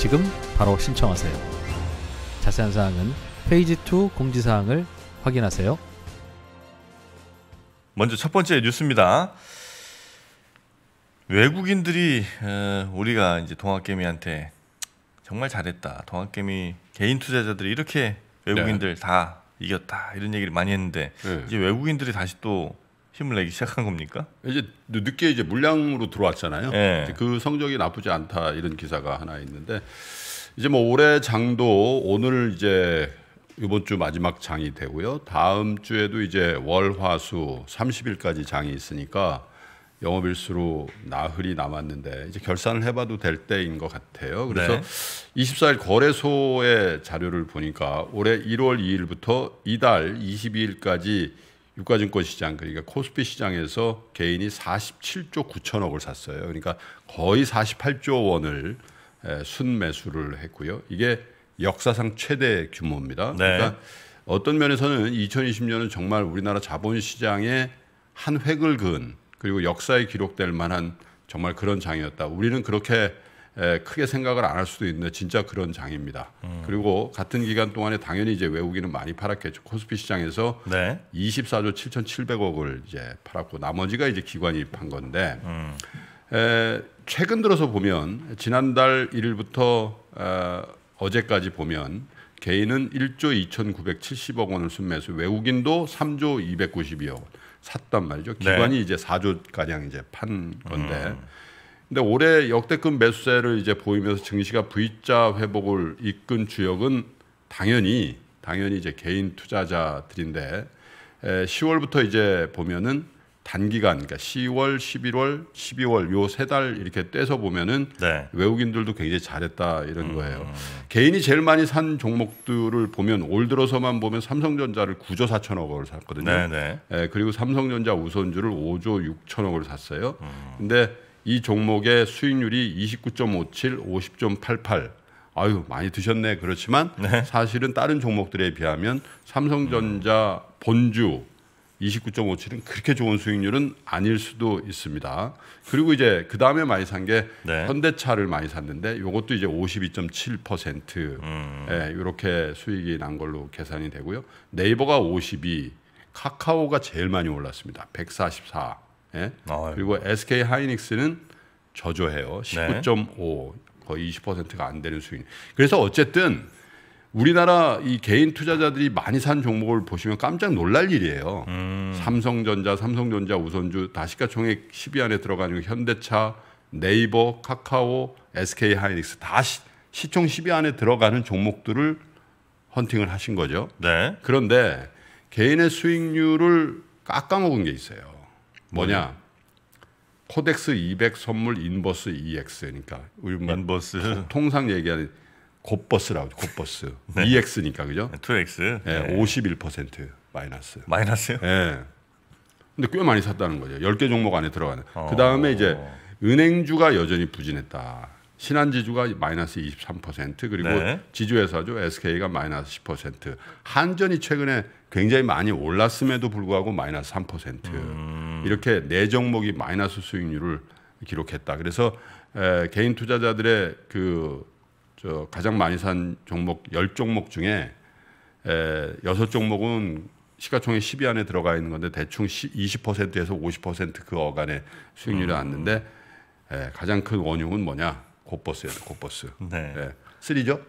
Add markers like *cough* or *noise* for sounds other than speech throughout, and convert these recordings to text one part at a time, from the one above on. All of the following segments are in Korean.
지금 바로 신청하세요. 자세한 사항은 페이지 2 공지사항을 확인하세요. 먼저 첫 번째 뉴스입니다. 외국인들이 어, 우리가 이제 동학개미한테 정말 잘했다. 동학개미 개인 투자자들이 이렇게 외국인들 네. 다 이겼다 이런 얘기를 많이 했는데 네. 이제 외국인들이 다시 또 힘을 내기 시작한 겁니까? 이제 늦게 이제 물량으로 들어왔잖아요. 네. 그 성적이 나쁘지 않다 이런 기사가 하나 있는데 이제 뭐 올해 장도 오늘 이제 이번 주 마지막 장이 되고요. 다음 주에도 이제 월화수 30일까지 장이 있으니까 영업일수로 나흘이 남았는데 이제 결산을 해봐도 될 때인 것 같아요. 그래서 네. 24일 거래소의 자료를 보니까 올해 1월 2일부터 이달 22일까지 유가증권 시장 그러니까 코스피 시장에서 개인이 47조 9천억을 샀어요. 그러니까 거의 48조 원을 순매수를 했고요. 이게 역사상 최대 규모입니다. 네. 그러니까 어떤 면에서는 2020년은 정말 우리나라 자본시장의 한 획을 그은 그리고 역사에 기록될 만한 정말 그런 장이었다. 우리는 그렇게 크게 생각을 안 할 수도 있는데 진짜 그런 장입니다. 음. 그리고 같은 기간 동안에 당연히 이제 외국인은 많이 팔았겠죠. 코스피 시장에서 네. 24조 7,700억을 이제 팔았고 나머지가 이제 기관이 판 건데 음. 에, 최근 들어서 보면 지난달 1일부터 어, 어제까지 보면 개인은 1조 2,970억 원을 순매수, 외국인도 3조 292억 원 샀단 말이죠. 네. 기관이 네. 이제 4조 가량 이제 판 건데. 음. 근데 올해 역대급 매수세를 이제 보이면서 증시가 V자 회복을 이끈 주역은 당연히 당연히 이제 개인 투자자들인데 10월부터 이제 보면은 단기간 그러니까 10월, 11월, 12월 요 세 달 이렇게 떼서 보면은 네. 외국인들도 굉장히 잘했다 이런 음. 거예요. 개인이 제일 많이 산 종목들을 보면 올 들어서만 보면 삼성전자를 9조 4천억을 샀거든요. 네, 네. 예, 그리고 삼성전자 우선주를 5조 6천억을 샀어요. 음. 근데 이 종목의 수익률이 29.57, 50.88. 아유 많이 드셨네. 그렇지만 네. 사실은 다른 종목들에 비하면 삼성전자 음. 본주 29.57은 그렇게 좋은 수익률은 아닐 수도 있습니다. 그리고 이제 그 다음에 많이 산게 네. 현대차를 많이 샀는데 이것도 이제 52.7% 음. 예, 이렇게 수익이 난 걸로 계산이 되고요. 네이버가 52, 카카오가 제일 많이 올랐습니다. 144. 예? 아, 그리고 SK 하이닉스는 저조해요. 19.5 거의 20%가 안 되는 수익. 그래서 어쨌든 우리나라 이 개인 투자자들이 많이 산 종목을 보시면 깜짝 놀랄 일이에요. 음. 삼성전자, 삼성전자 우선주, 다시가총액 10위 안에 들어가는 현대차, 네이버, 카카오, SK 하이닉스 다 시, 시총 10위 안에 들어가는 종목들을 헌팅을 하신 거죠. 네. 그런데 개인의 수익률을 깎아먹은 게 있어요. 뭐냐? 코덱스 200 선물 인버스 EX니까 그러니까 뭐 인버스 통상 얘기하는 곱버스라고 곱버스 *laughs* 네. EX니까 그죠? 2X 예, 네, 네. 51% 마이너스 마이너스요? 네. 근데 꽤 많이 샀다는 거죠. 10개 종목 안에 들어가는. 어... 그 다음에 이제 은행주가 여전히 부진했다. 신한지주가 마이너스 23% 그리고 네. 지주회사죠 SK가 마이너스 10% 한전이 최근에 굉장히 많이 올랐음에도 불구하고 마이너스 3% 음. 이렇게 네 종목이 마이너스 수익률을 기록했다. 그래서 에, 개인 투자자들의 그 저 가장 많이 산 종목 열종목 중에 에, 6종목은 시가총액 10위 안에 들어가 있는 건데 대충 20%에서 50%그 어간의 수익률이 음. 왔는데 에, 가장 큰 원흉은 뭐냐? 곧버스예요, 곧버스. 네. 네. 쓰리죠?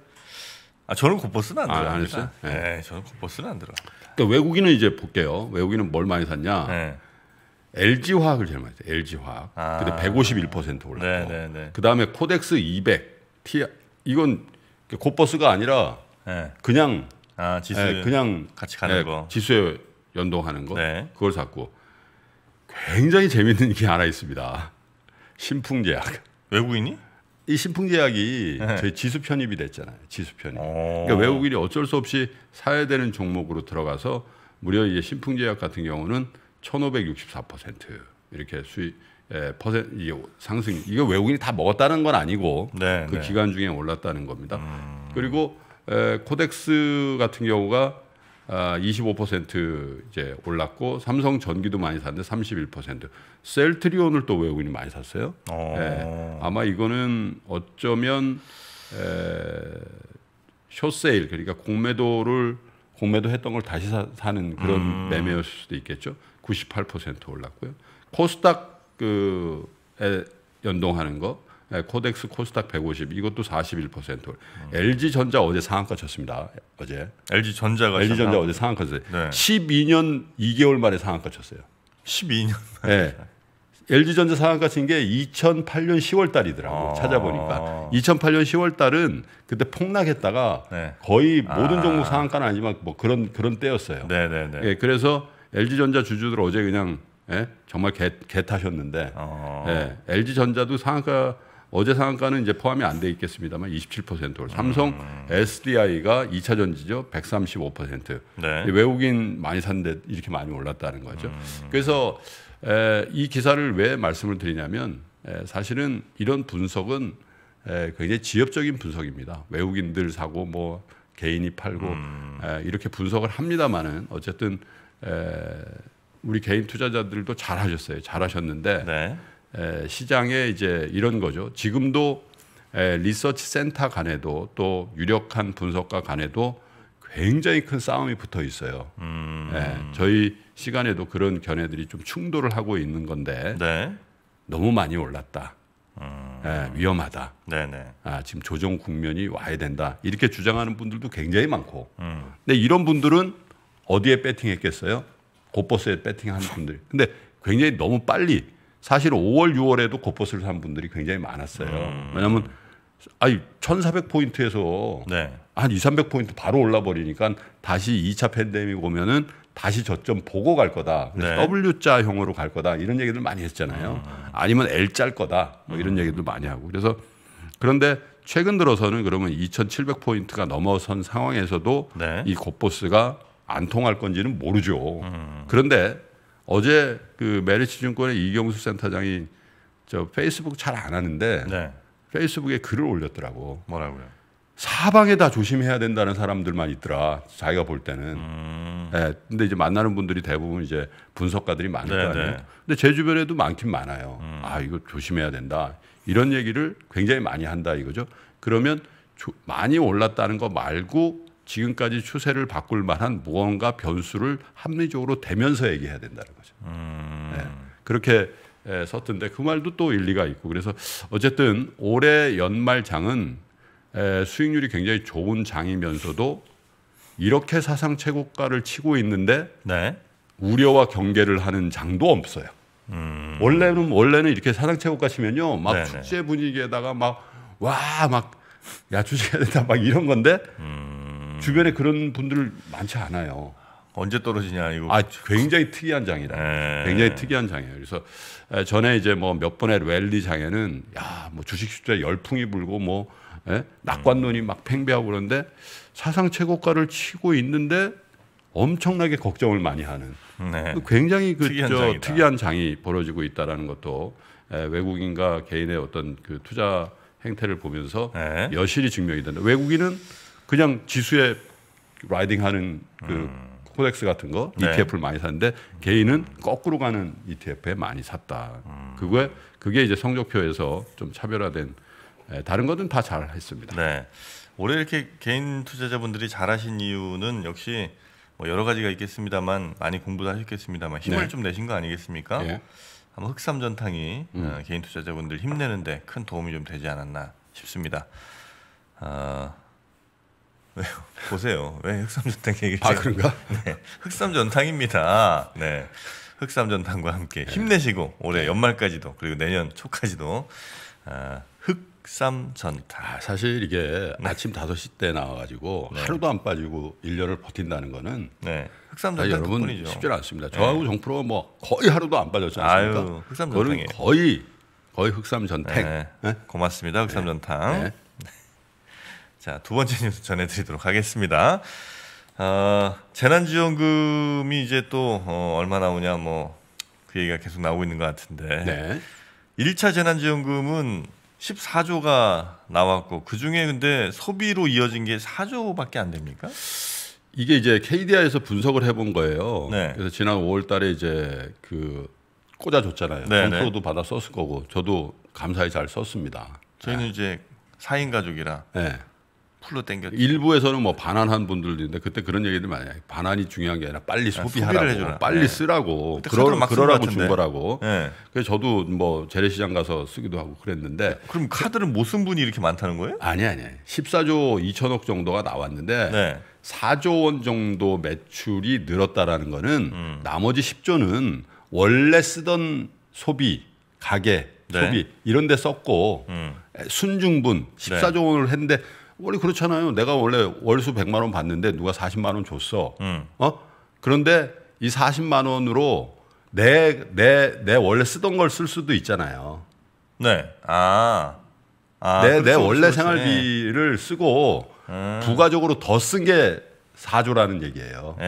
아 저는 곧버스는 안 들어요. 아, 안어요 네. 네. 저는 곧버스는 안들어 그러니까 외국인은 이제 볼게요. 외국인은 뭘 많이 샀냐? 네. LG 화학을 제일 많이 샀어요. LG 화학. 아. 근데 151% 올랐고. 네, 네, 네. 그 다음에 코덱스 200. 티 이건 곧버스가 아니라 네. 그냥 아, 지수 네, 그냥 같이 가는 네, 거. 지수에 연동하는 거. 그걸 샀고. 굉장히 재밌는 게 하나 있습니다. 신풍제약. 외국인이? 이 신풍제약이 네. 저희 지수 편입이 됐잖아요. 지수 편입. 어. 그러니까 외국인이 어쩔 수 없이 사야 되는 종목으로 들어가서 무려 이제 신풍제약 같은 경우는 1,564% 이렇게 수익 예, 퍼센트 이게 상승. 이거 외국인이 다 먹었다는 건 아니고 네, 그 네. 기간 중에 올랐다는 겁니다. 음. 그리고 에, 예, 코덱스 같은 경우가 25% 아, 이제 올랐고 삼성 전기도 많이 샀는데 31%. 셀트리온을 또 외국인이 많이 샀어요. 어. 예, 아마 이거는 어쩌면 에, 쇼세일 그러니까 공매도를 공매도 했던 걸 다시 사, 는 그런 음. 매매였을 수도 있겠죠. 98% 올랐고요. 코스닥 그에 연동하는 거 네, 코덱스 코스닥 150 이것도 41% 음. LG 전자 어제 상한가 쳤습니다. 어제 LG 전자가 LG 전자 어제 상한가 쳤어요. 네. 12년 2개월 만에 상한가 쳤어요. 12년. 네. LG 전자 상한가 친 게 2008년 10월 달이더라고 아 찾아보니까 2008년 10월 달은 그때 폭락했다가 네. 거의 모든 아. 종목 상한가는 아니지만 뭐 그런 그런 때였어요. 네네네. 네, 네, 네. 예, 그래서 LG 전자 주주들 어제 그냥 예? 정말 개, 개 타셨는데 어. 예, LG 전자도 상한가 어제 상한가는 이제 포함이 안 돼 있겠습니다만 27%로 삼성 음. SDI가 2차 전지죠 135% 네. 외국인 많이 산데 이렇게 많이 올랐다는 거죠. 음. 그래서 에, 이 기사를 왜 말씀을 드리냐면 에, 사실은 이런 분석은 에, 굉장히 지엽적인 분석입니다. 외국인들 사고 뭐 개인이 팔고 음. 에, 이렇게 분석을 합니다만은 어쨌든 에, 우리 개인 투자자들도 잘하셨어요. 잘하셨는데. 네. 시장에 이제 이런 거죠. 지금도 리서치 센터 간에도 또 유력한 분석가 간에도 굉장히 큰 싸움이 붙어 있어요. 음. 예, 저희 시간에도 그런 견해들이 좀 충돌을 하고 있는 건데 네. 너무 많이 올랐다. 음. 예, 위험하다. 네네. 아, 지금 조정 국면이 와야 된다. 이렇게 주장하는 분들도 굉장히 많고. 음. 근데 이런 분들은 어디에 배팅했겠어요? 고버스에 배팅하는 분들. 근데 굉장히 너무 빨리 사실 5월, 6월에도 고버스를산 분들이 굉장히 많았어요. 음. 왜냐하면 아니 1,400포인트에서 네. 한 2, 300포인트 바로 올라 버리니까 다시 2차 팬데믹 오면은 다시 저점 보고 갈 거다. 네. W자형으로 갈 거다. 이런 얘기들 많이 했잖아요. 음. 아니면 L자일 거다. 뭐 이런 음. 얘기들 많이 하고. 그래서 그런데 최근 들어서는 그러면 2,700포인트가 넘어선 상황에서도 네. 이곱버스가안 통할 건지는 모르죠. 음. 그런데 어제 그 메리츠 증권의 이경수 센터장이 저 페이스북 잘 안 하는데 네. 페이스북에 글을 올렸더라고. 뭐라고요? 사방에 다 조심해야 된다는 사람들만 있더라. 자기가 볼 때는. 음. 네, 근데 이제 만나는 분들이 대부분 이제 분석가들이 많을 네네. 거 네, 아니에요. 네. 근데 제 주변에도 많긴 많아요. 음. 아 이거 조심해야 된다. 이런 얘기를 굉장히 많이 한다 이거죠. 그러면 많이 올랐다는 거 말고 지금까지 추세를 바꿀 만한 무언가 변수를 합리적으로 대면서 얘기해야 된다는 거죠. 음. 네. 그렇게 썼던데 그 말도 또 일리가 있고 그래서 어쨌든 올해 연말 장은 수익률이 굉장히 좋은 장이면서도 이렇게 사상 최고가를 치고 있는데 네. 우려와 경계를 하는 장도 없어요. 음. 원래는 원래는 이렇게 사상 최고가 치면요 막 네네. 네. 축제 분위기에다가 막 와 막 야 주식해야 된다 막 이런 건데 음. 주변에 그런 분들 많지 않아요. 언제 떨어지냐 이거. 아 굉장히 특이한 장이라. 네. 예. 굉장히 특이한 장이에요. 그래서 전에 이제 뭐 몇 번의 랠리 장에는 야 뭐 주식 시장 열풍이 불고 뭐 예? 낙관론이 막 팽배하고 그런데 사상 최고가를 치고 있는데 엄청나게 걱정을 많이 하는 네. 굉장히 그 특이한, 저, 특이한 장이 벌어지고 있다라는 것도 에, 외국인과 개인의 어떤 그 투자 행태를 보면서 네. 여실히 증명이 된다. 외국인은 그냥 지수에 라이딩하는 그 음. 코덱스 같은 거 네. ETF를 많이 샀는데 개인은 거꾸로 가는 ETF에 많이 샀다. 음. 그게 그게 이제 성적표에서 좀 차별화된 다른 거는 다잘 했습니다. 네. 올해 이렇게 개인 투자자분들이 잘하신 이유는 역시 뭐 여러 가지가 있겠습니다만 많이 공부도 하셨겠습니다만 힘을 네. 좀 내신 거 아니겠습니까? 예. 아마 흑삼전탕이 음. 어, 개인 투자자분들 힘내는데 큰 도움이 좀 되지 않았나 싶습니다. 어, 네, 보세요. 왜 흑삼전탕 얘기를? 아제 그런가? 네, 흑삼전탕입니다. 네, 흑삼전탕과 함께 힘내시고 올해 네. 연말까지도 그리고 내년 초까지도 아, 흑삼전탕. 아, 사실 이게 네. 아침 5시 때 나와가지고 네. 하루도 안 빠지고 1년을 버틴다는 거는 네. 흑삼전탕 아, 여러분 뿐이죠. 쉽지 않습니다. 네. 저하고 정프로가 뭐 거의 하루도 안빠졌잖아요 흑삼전탕 거의 거의 흑삼전탕. 네. 고맙습니다. 흑삼전탕. 자, 두 번째 뉴스 전해드리도록 하겠습니다. 어, 재난지원금이 이제 또 어, 얼마 나오냐 뭐 그 얘기가 계속 나오고 있는 것 같은데 네. 1차 재난지원금은 14조가 나왔고 그 중에 근데 소비로 이어진 게 4조밖에 안 됩니까? 이게 이제 KDI에서 분석을 해본 거예요. 네. 그래서 지난 5월달에 이제 그 꽂아줬잖아요. 정프도 네, 네. 받아 썼을 거고 저도 감사히 잘 썼습니다. 저희는 네. 이제 4인 가족이라 네. 풀로 당겼 일부에서는 뭐 반환한 분들도 있는데 그때 그런 얘기들 많이 해요. 반환이 중요한 게 아니라 빨리 아, 소비하라고, 빨리 네. 쓰라고, 그러, 그러라고 준 거라고. 네. 그래서 저도 뭐 재래시장 가서 쓰기도 하고 그랬는데. 그럼 그 카드를 못 쓴 분이 이렇게 많다는 거예요? 아니 아니. 14조 2천억 정도가 나왔는데 네. 4조 원 정도 매출이 늘었다라는 거는 음. 나머지 10조는 원래 쓰던 소비 가게 네. 소비 이런 데 썼고 음. 순중분 14조 원을 했는데. 원래 그렇잖아요. 내가 원래 월수 100만 원 받는데 누가 40만 원 줬어. 음. 어? 그런데 이 40만 원으로 내 내 내 원래 쓰던 걸 쓸 수도 있잖아요. 네. 아. 아 내, 그렇죠, 내 원래 생활비를 쓰고 음. 부가적으로 더 쓴 게 4조라는 얘기예요. 에이. 예,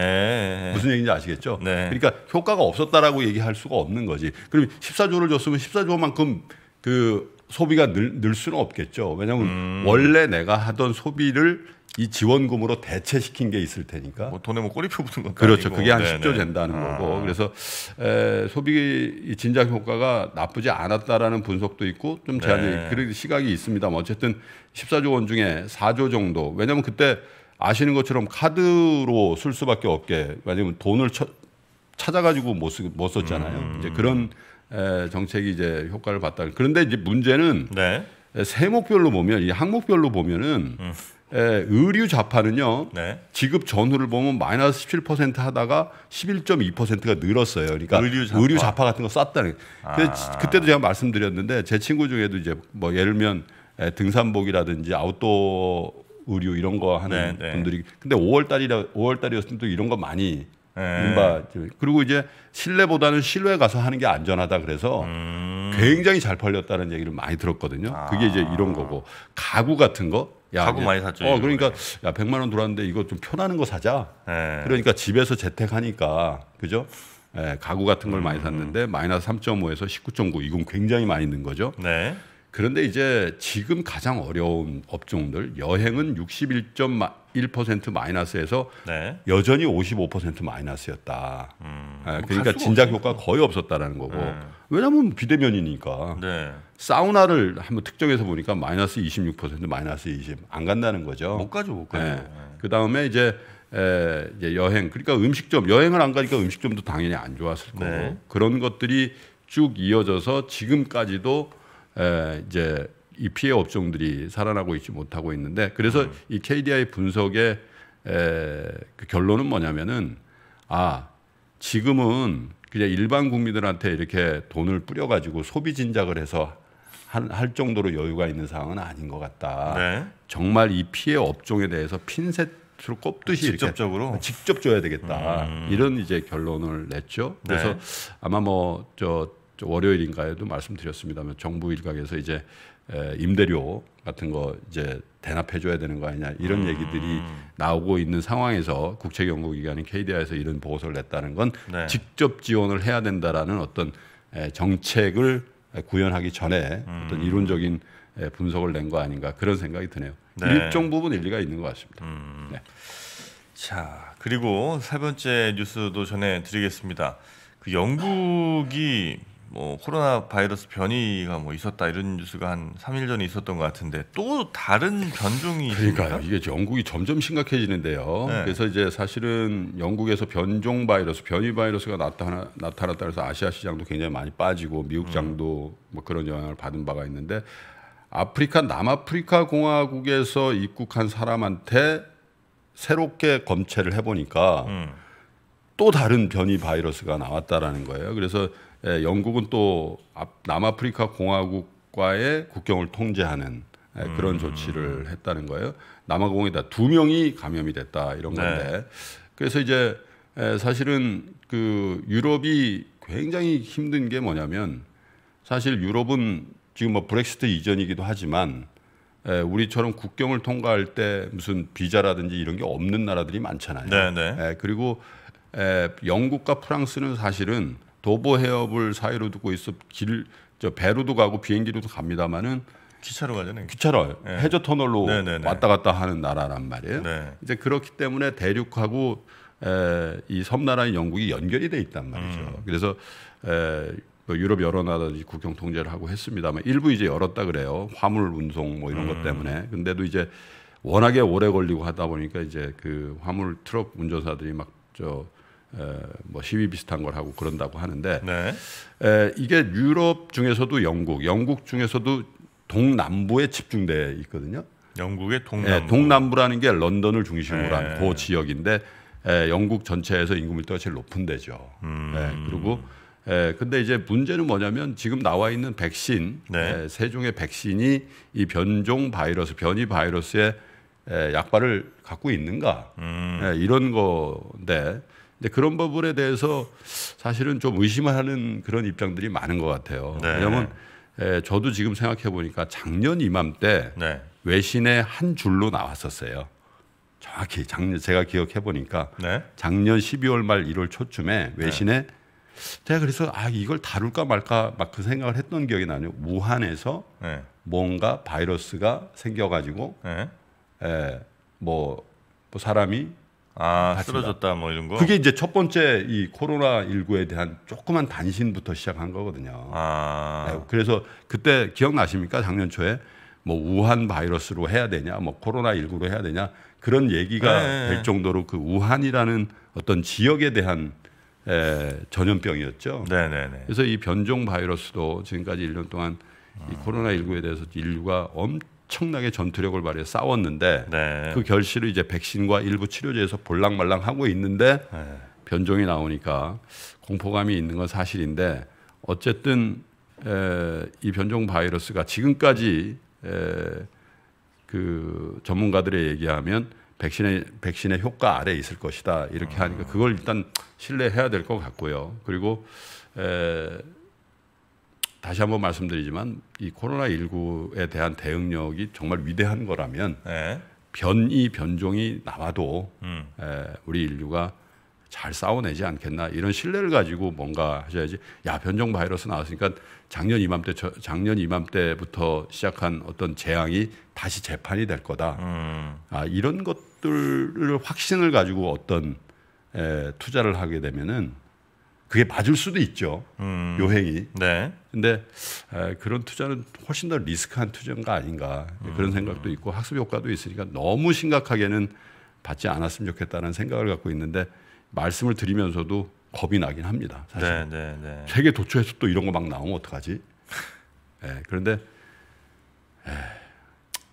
예, 예. 무슨 얘기인지 아시겠죠? 네. 그러니까 효과가 없었다라고 얘기할 수가 없는 거지. 그럼 14조를 줬으면 14조만큼 그 소비가 늘, 늘 수는 없겠죠. 왜냐하면 음. 원래 내가 하던 소비를 이 지원금으로 대체시킨 게 있을 테니까. 뭐 돈에 뭐 꼬리표 붙은 것 그렇죠. 아니고. 그게 한 네네. 10조 된다는 아. 거고. 그래서 에, 소비 진작 효과가 나쁘지 않았다라는 분석도 있고 좀 제한이 네. 그런 시각이 있습니다만 뭐 어쨌든 14조 원 중에 4조 정도. 왜냐하면 그때 아시는 것처럼 카드로 쓸 수밖에 없게 왜냐하면 돈을 처, 찾아가지고 못, 쓰, 못 썼잖아요. 음. 이제 그런 정책이 이제 효과를 봤다. 그런데 이제 문제는 네. 세목별로 보면 이 항목별로 보면은 음. 에, 의류 자파는요 네. 지급 전후를 보면 마이너스 17% 하다가 11.2%가 늘었어요. 그러니까 의류 자파, 의류 자파 같은 거 쌌다는. 아. 그때도 제가 말씀드렸는데 제 친구 중에도 이제 뭐 예를 들면 에, 등산복이라든지 아웃도어 의류 이런 거 하는 네, 네. 분들이 근데 5월 달이라 5월 달이었으면 또 이런 거 많이 민바 예. 그리고 이제 실내보다는 실외 가서 하는 게 안전하다 그래서 음. 굉장히 잘 팔렸다는 얘기를 많이 들었거든요. 아. 그게 이제 이런 거고 가구 같은 거 야, 가구 많이 샀죠. 어, 그러니까 야, 100만 원 들어왔는데 이거 좀 편하는 거 사자. 에. 예. 그러니까 집에서 재택하니까 그죠? 예, 가구 같은 걸 음. 많이 샀는데 마이너스 3.5에서 19.9 이건 굉장히 많이 는 거죠. 네. 그런데 이제 지금 가장 어려운 업종들 여행은 61. 1% 마이너스에서 네. 여전히 55% 마이너스였다. 음, 아, 음 그러니까 진작 효과가 거의 없었다라는 거고. 네. 왜냐하면 비대면이니까. 네. 사우나를 한번 특정해서 보니까 마이너스 26% 마이너스 20 안 간다는 거죠. 못 가죠, 못 가죠. 네. 네. 그 다음에 이제, 에, 이제 여행 그러니까 음식점 여행을 안 가니까 음식점도 당연히 안 좋았을 거고 그런 것들이 쭉 이어져서 지금까지도 에, 이제 이 피해 업종들이 살아나고 있지 못하고 있는데 그래서 음. 이 KDI 분석의 에, 그 결론은 뭐냐면은 아 지금은 그냥 일반 국민들한테 이렇게 돈을 뿌려가지고 소비 진작을 해서 한, 할 정도로 여유가 있는 상황은 아닌 것 같다. 네. 정말 이 피해 업종에 대해서 핀셋으로 꼽듯이 직접적으로 직접 줘야 되겠다. 음. 이런 이제 결론을 냈죠. 네. 그래서 네. 아마 뭐저 저 월요일인가에도 말씀드렸습니다만 정부 일각에서 이제 임대료 같은 거 이제 대납해 줘야 되는 거 아니냐 이런 음. 얘기들이 나오고 있는 상황에서 국책 연구 기관인 KDI에서 이런 보고서를 냈다는 건 네. 직접 지원을 해야 된다라는 어떤 정책을 구현하기 전에 음. 어떤 이론적인 분석을 낸 거 아닌가 그런 생각이 드네요. 네. 일정 부분 일리가 있는 것 같습니다. 음. 네. 자 그리고 세 번째 뉴스도 전해드리겠습니다. 그 영국이 뭐 코로나 바이러스 변이가 뭐 있었다 이런 뉴스가 한 3일 전에 있었던 것 같은데 또 다른 변종이 그러니까 이게 영국이 점점 심각해지는데요. 네. 그래서 이제 사실은 영국에서 변종 바이러스, 변이 바이러스가 나타나, 나타났다 그래서 아시아 시장도 굉장히 많이 빠지고 미국 장도 음. 뭐 그런 영향을 받은 바가 있는데 아프리카 남아프리카 공화국에서 입국한 사람한테 새롭게 검체를 해보니까 음. 또 다른 변이 바이러스가 나왔다라는 거예요. 그래서 예, 영국은 또 아, 남아프리카 공화국과의 국경을 통제하는 예, 그런 음. 조치를 했다는 거예요. 남아공에다 두 명이 감염이 됐다 이런 네. 건데 네. 그래서 이제 예, 사실은 그 유럽이 굉장히 힘든 게 뭐냐면 사실 유럽은 지금 뭐 브렉시트 이전이기도 하지만 우리처럼 국경을 통과할 때 무슨 비자라든지 이런 게 없는 나라들이 많잖아요. 네, 네. 그리고 에, 영국과 프랑스는 사실은 도보 해협을 사이로 두고 있어 길저 배로도 가고 비행기로도 갑니다마는 기차로 가잖아요. 기차로 네. 해저 터널로 네네네. 왔다 갔다 하는 나라란 말이에요. 네. 이제 그렇기 때문에 대륙하고 에, 이 섬나라인 영국이 연결이 돼 있단 말이죠. 음. 그래서 에, 뭐 유럽 여러 나라들이 국경 통제를 하고 했습니다만 일부 이제 열었다 그래요. 화물 운송 뭐 이런 음. 것 때문에. 근데도 이제 워낙에 오래 걸리고 하다 보니까 이제 그 화물 트럭 운전사들이 막저 뭐 시위 비슷한 걸 하고 그런다고 하는데 네. 에, 이게 유럽 중에서도 영국, 영국 중에서도 동남부에 집중돼 있거든요. 영국의 예, 동남부. 에, 동남부라는 게 런던을 중심으로 한그 네. 지역인데 에, 영국 전체에서 인구 밀도가 제일 높은 데죠. 예, 음. 에, 그리고 에, 근데 이제 문제는 뭐냐면 지금 나와 있는 백신 네. 에, 세 종의 백신이 이 변종 바이러스 변이 바이러스의 에, 약발을 갖고 있는가 음. 에, 예, 이런 건데 근데 그런 부분에 대해서 사실은 좀 의심하는 그런 입장들이 많은 것 같아요. 네. 왜냐하면 에, 예, 저도 지금 생각해 보니까 작년 이맘때 네. 외신에 한 줄로 나왔었어요. 정확히 작년 제가 기억해 보니까 네. 작년 12월 말 1월 초쯤에 외신에 네. 제가 그래서 아 이걸 다룰까 말까 막 그 생각을 했던 기억이 나네요. 무한에서 네. 뭔가 바이러스가 생겨가지고 에, 네. 예, 뭐, 뭐 사람이 아, 같습니다. 쓰러졌다 뭐 이런 거. 그게 이제 첫 번째 이 코로나 19에 대한 조그만 단신부터 시작한 거거든요. 아. 네, 그래서 그때 기억나십니까? 작년 초에 뭐 우한 바이러스로 해야 되냐, 뭐 코로나 19로 해야 되냐 그런 얘기가 네. 될 정도로 그 우한이라는 어떤 지역에 대한 에, 전염병이었죠. 네네네. 네, 네. 그래서 이 변종 바이러스도 지금까지 1년 동안 이 코로나 19에 대해서 인류가 엄청 엄청나게 전투력을 발휘해 싸웠는데 네. 그 결실을 이제 백신과 일부 치료제에서 볼랑말랑 하고 있는데 네. 변종이 나오니까 공포감이 있는 건 사실인데 어쨌든 에, 이 변종 바이러스가 지금까지 에, 그 전문가들의 얘기하면 백신의 백신의 효과 아래 있을 것이다 이렇게 하니까 아. 그걸 일단 신뢰해야 될 것 같고요. 그리고 에, 다시 한번 말씀드리지만 이 코로나 19에 대한 대응력이 정말 위대한 거라면 네. 변이 변종이 나와도 음. 에, 우리 인류가 잘 싸워내지 않겠나 이런 신뢰를 가지고 뭔가 하셔야지. 야 변종 바이러스 나왔으니까 작년 이맘때 저, 작년 이맘때부터 시작한 어떤 재앙이 다시 재판이 될 거다. 음. 아 이런 것들을 확신을 가지고 어떤 에, 투자를 하게 되면은 그게 맞을 수도 있죠. 음. 요행이. 네. 근데 에, 그런 투자는 훨씬 더 리스크한 투자인가 아닌가 예, 음. 그런 생각도 있고 학습 효과도 있으니까 너무 심각하게는 받지 않았으면 좋겠다는 생각을 갖고 있는데 말씀을 드리면서도 겁이 나긴 합니다. 사실. 네, 네, 네. 세계 도처에서 또 이런 거 막 나오면 어떡하지? 에, 예, 그런데 에,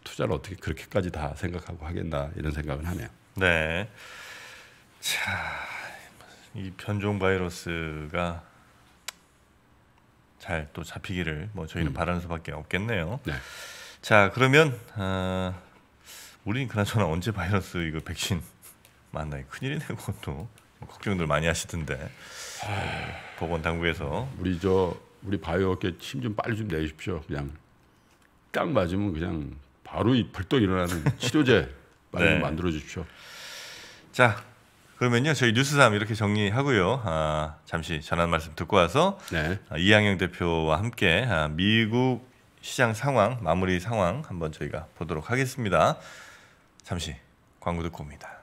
투자를 어떻게 그렇게까지 다 생각하고 하겠나 이런 생각은 하네요. 네. 자. 이 변종 바이러스가 잘 또 잡히기를 뭐 저희는 음. 바라는 수밖에 없겠네요. 네. 자 그러면 어, 우린 그나저나 언제 바이러스 이거 백신 맞나요? 큰일이네 그것도 뭐 걱정들 많이 하시던데 아... 그 보건 당국에서 우리 저 우리 바이오계 힘좀 빨리 좀 내십시오. 그냥 딱 맞으면 그냥 바로 이 벌떡 일어나는 치료제 빨리 *laughs* 네. 만들어 주십시오. 자 그러면요 저희 뉴스삼 이렇게 정리하고요. 아, 잠시 전한 말씀 듣고 와서 네. 아, 이양영 대표와 함께 아, 미국 시장 상황 마무리 상황 한번 저희가 보도록 하겠습니다. 잠시 광고 듣고 옵니다.